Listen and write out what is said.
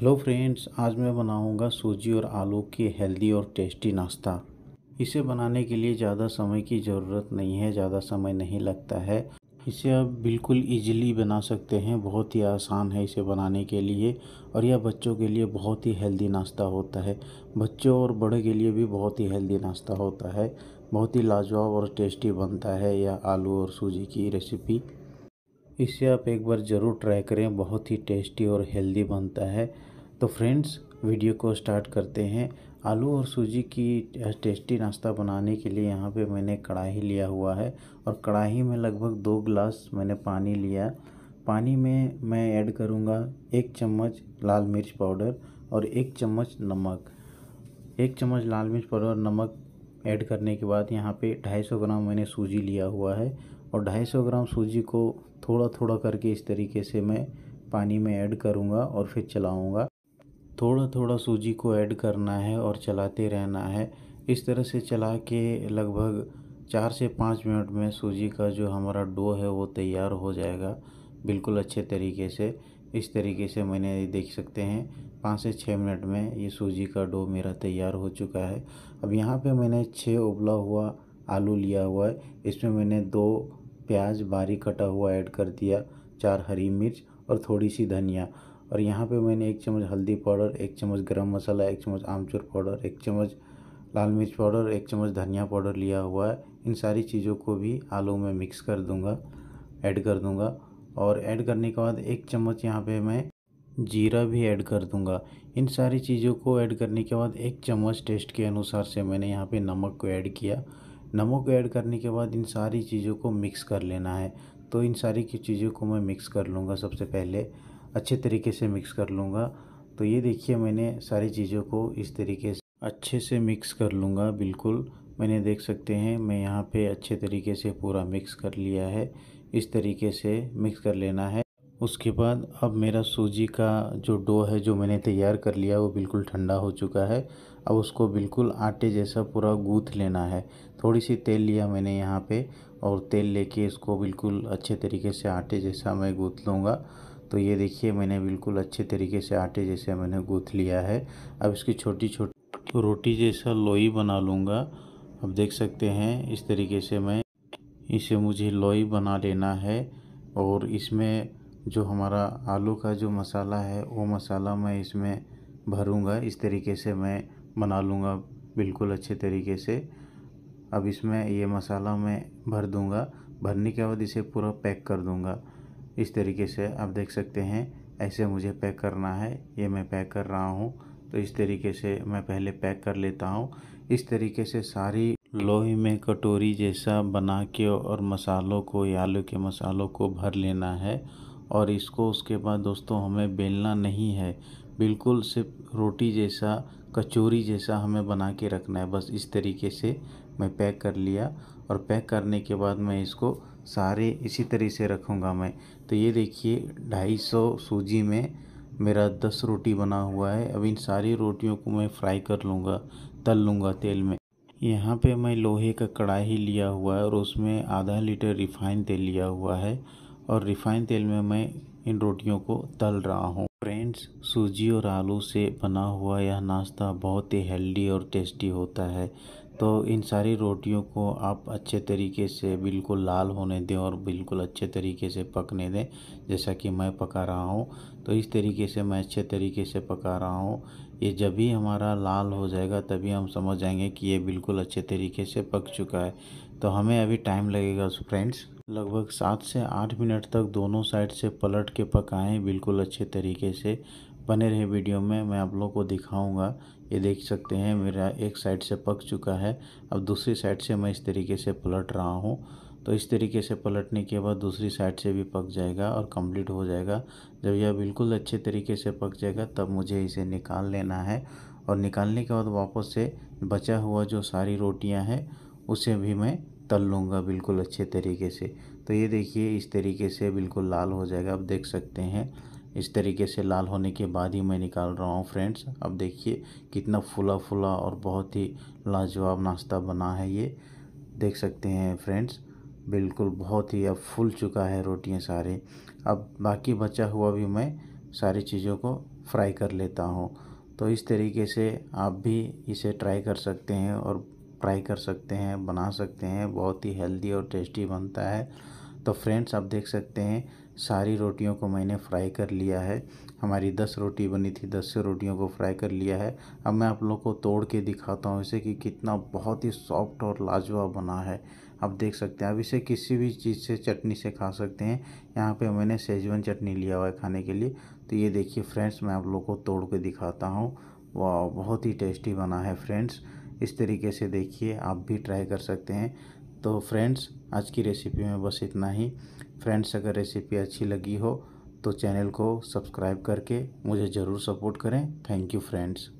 hello friends आज मैं बनाऊंगा सूजी और आलू की हेल्दी और टेस्टी नाश्ता इसे बनाने के लिए ज़्यादा समय की ज़रूरत नहीं है ज़्यादा समय नहीं लगता है इसे आप बिल्कुल इजीली बना सकते हैं बहुत ही आसान है इसे बनाने के लिए और यह बच्चों के लिए बहुत ही हेल्दी नाश्ता होता है बच्चों और बड़े के लिए भी बहुत ही हेल्दी नाश्ता होता है बहुत ही लाजवाब और टेस्टी बनता है यह आलू और सूजी की रेसिपी इसे आप एक बार ज़रूर ट्राई करें बहुत ही टेस्टी और हेल्दी बनता है तो फ्रेंड्स वीडियो को स्टार्ट करते हैं आलू और सूजी की टेस्टी नाश्ता बनाने के लिए यहाँ पे मैंने कढ़ाई लिया हुआ है और कढ़ाई में लगभग दो गिलास मैंने पानी लिया पानी में मैं ऐड करूँगा एक चम्मच लाल मिर्च पाउडर और एक चम्मच नमक एक चम्मच लाल मिर्च पाउडर और नमक ऐड करने के बाद यहाँ पे 250 ग्राम मैंने सूजी लिया हुआ है और 250 ग्राम सूजी को थोड़ा थोड़ा करके इस तरीके से मैं पानी में ऐड करूँगा और फिर चलाऊँगा थोड़ा थोड़ा सूजी को ऐड करना है और चलाते रहना है इस तरह से चला के लगभग चार से पाँच मिनट में सूजी का जो हमारा डो है वो तैयार हो जाएगा बिल्कुल अच्छे तरीके से इस तरीके से मैंने देख सकते हैं पाँच से छः मिनट में ये सूजी का डो मेरा तैयार हो चुका है अब यहाँ पे मैंने छः उबला हुआ आलू लिया हुआ है इसमें मैंने दो प्याज बारीक कटा हुआ ऐड कर दिया चार हरी मिर्च और थोड़ी सी धनिया और यहाँ पे मैंने एक चम्मच हल्दी पाउडर एक चम्मच गरम मसाला एक चम्मच आमचूर पाउडर एक चम्मच लाल मिर्च पाउडर एक चम्मच धनिया पाउडर लिया हुआ है इन सारी चीज़ों को भी आलू में मिक्स कर दूँगा ऐड कर दूँगा और ऐड करने के बाद एक चम्मच यहाँ पर मैं जीरा भी ऐड कर दूँगा इन सारी चीज़ों को ऐड करने के बाद एक चम्मच टेस्ट के अनुसार से मैंने यहाँ पे नमक को ऐड किया नमक ऐड करने के बाद इन सारी चीज़ों को मिक्स कर लेना है तो इन सारी की चीज़ों को मैं मिक्स कर लूँगा सबसे पहले अच्छे तरीके से मिक्स कर लूँगा तो ये देखिए मैंने सारी चीज़ों को इस तरीके से अच्छे से मिक्स कर लूँगा बिल्कुल मैंने देख सकते हैं मैं यहाँ पे अच्छे तरीके से पूरा मिक्स कर लिया है इस तरीके से मिक्स कर लेना है उसके बाद अब मेरा सूजी का जो डो है जो मैंने तैयार कर लिया वो बिल्कुल ठंडा हो चुका है अब उसको बिल्कुल आटे जैसा पूरा गूँथ लेना है थोड़ी सी तेल लिया मैंने यहाँ पे और तेल लेके इसको बिल्कुल अच्छे तरीके से आटे जैसा मैं गूँथ लूँगा तो ये देखिए मैंने बिल्कुल अच्छे तरीके से आटे जैसे मैंने गूँथ लिया है अब इसकी छोटी छोटी रोटी जैसा लोई बना लूँगा अब देख सकते हैं इस तरीके से मैं इसे मुझे लोई बना लेना है और इसमें जो हमारा आलू का जो मसाला है वो मसाला मैं इसमें भरूँगा इस तरीके से मैं बना लूँगा बिल्कुल अच्छे तरीके से अब इसमें ये मसाला मैं भर दूँगा भरने के बाद इसे पूरा पैक कर दूँगा इस तरीके से आप देख सकते हैं ऐसे मुझे पैक करना है ये मैं पैक कर रहा हूँ तो इस तरीके से मैं पहले पैक कर लेता हूँ इस तरीके से सारी लोहे में कटोरी जैसा बना के और मसालों को या आलू के मसालों को भर लेना है और इसको उसके बाद दोस्तों हमें बेलना नहीं है बिल्कुल सिर्फ रोटी जैसा कचौरी जैसा हमें बना के रखना है बस इस तरीके से मैं पैक कर लिया और पैक करने के बाद मैं इसको सारे इसी तरह से रखूँगा मैं तो ये देखिए ढाई सौ सूजी में मेरा दस रोटी बना हुआ है अब इन सारी रोटियों को मैं फ्राई कर लूँगा तल लूँगा तेल में यहाँ पे मैं लोहे का कढ़ाई लिया हुआ है और उसमें आधा लीटर रिफ़ाइन तेल लिया हुआ है और रिफाइंड तेल में मैं इन रोटियों को तल रहा हूँ फ्रेंड्स सूजी और आलू से बना हुआ यह नाश्ता बहुत ही हेल्दी और टेस्टी होता है तो इन सारी रोटियों को आप अच्छे तरीके से बिल्कुल लाल होने दें और बिल्कुल अच्छे तरीके से पकने दें जैसा कि मैं पका रहा हूँ तो इस तरीके से मैं अच्छे तरीके से पका रहा हूँ ये जब भी हमारा लाल हो जाएगा तभी हम समझ जाएंगे कि ये बिल्कुल अच्छे तरीके से पक चुका है तो हमें अभी टाइम लगेगा फ्रेंड्स लगभग सात से आठ मिनट तक दोनों साइड से पलट के पकाएं बिल्कुल अच्छे तरीके से बने रहे वीडियो में मैं आप लोगों को दिखाऊंगा ये देख सकते हैं मेरा एक साइड से पक चुका है अब दूसरी साइड से मैं इस तरीके से पलट रहा हूँ तो इस तरीके से पलटने के बाद दूसरी साइड से भी पक जाएगा और कंप्लीट हो जाएगा जब यह बिल्कुल अच्छे तरीके से पक जाएगा तब मुझे इसे निकाल लेना है और निकालने के बाद वापस से बचा हुआ जो सारी रोटियां हैं उसे भी मैं तल लूँगा बिल्कुल अच्छे तरीके से तो ये देखिए इस तरीके से बिल्कुल लाल हो जाएगा आप देख सकते हैं इस तरीके से लाल होने के बाद ही मैं निकाल रहा हूँ फ्रेंड्स अब देखिए कितना फुला फुला और बहुत ही लाजवाब नाश्ता बना है ये देख सकते हैं फ्रेंड्स बिल्कुल बहुत ही अब फूल चुका है रोटियाँ सारे अब बाकी बचा हुआ भी मैं सारी चीज़ों को फ्राई कर लेता हूँ तो इस तरीके से आप भी इसे ट्राई कर सकते हैं और फ्राई कर सकते हैं बना सकते हैं बहुत ही हेल्दी और टेस्टी बनता है तो फ्रेंड्स आप देख सकते हैं सारी रोटियों को मैंने फ्राई कर लिया है हमारी दस रोटी बनी थी दस से रोटियों को फ्राई कर लिया है अब मैं आप लोग को तोड़ के दिखाता हूँ इसे कि कितना बहुत ही सॉफ्ट और लाजवाब बना है आप देख सकते हैं अब इसे किसी भी चीज़ से चटनी से खा सकते हैं यहाँ पे मैंने सेजवन चटनी लिया हुआ है खाने के लिए तो ये देखिए फ्रेंड्स मैं आप लोग को तोड़ के दिखाता हूँ वाह बहुत ही टेस्टी बना है फ्रेंड्स इस तरीके से देखिए आप भी ट्राई कर सकते हैं तो फ्रेंड्स आज की रेसिपी में बस इतना ही फ्रेंड्स अगर रेसिपी अच्छी लगी हो तो चैनल को सब्सक्राइब करके मुझे ज़रूर सपोर्ट करें थैंक यू फ्रेंड्स